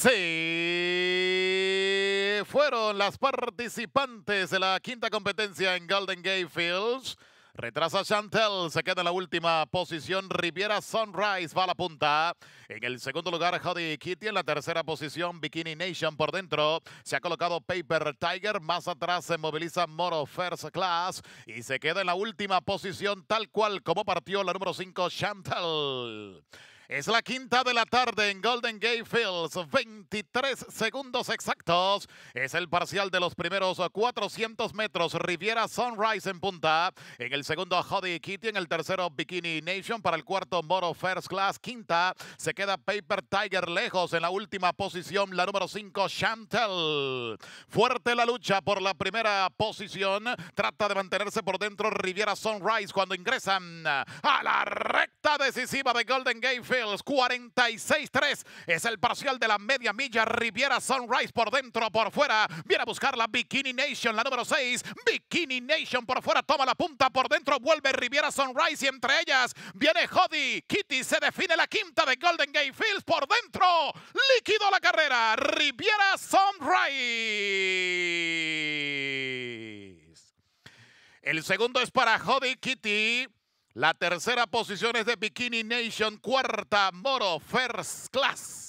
Sí, fueron las participantes de la quinta competencia en Golden Gate Fields. Retrasa Chantel, se queda en la última posición. Riviera Sunrise va a la punta. En el segundo lugar, Jody Kitty. En la tercera posición, Bikini Nation por dentro. Se ha colocado Paper Tiger. Más atrás se moviliza Moro First Class. Y se queda en la última posición, tal cual como partió la número 5, Chantel. Es la quinta de la tarde en Golden Gate Fields. 23 segundos exactos. Es el parcial de los primeros 400 metros. Riviera Sunrise en punta. En el segundo, Hody Kitty. En el tercero, Bikini Nation. Para el cuarto, Moro First Class. Quinta, se queda Paper Tiger lejos. En la última posición, la número 5, Chantel. Fuerte la lucha por la primera posición. Trata de mantenerse por dentro Riviera Sunrise cuando ingresan a la recta decisiva de Golden Gate Fields. 46-3 es el parcial de la media milla. Riviera Sunrise por dentro, por fuera. Viene a buscar la Bikini Nation, la número 6. Bikini Nation por fuera, toma la punta por dentro. Vuelve Riviera Sunrise y entre ellas viene Jody. Kitty se define la quinta de Golden Gate Fields por dentro. Líquido la carrera. Riviera Sunrise. El segundo es para Jody Kitty. La tercera posición es de Bikini Nation, cuarta Moro First Class.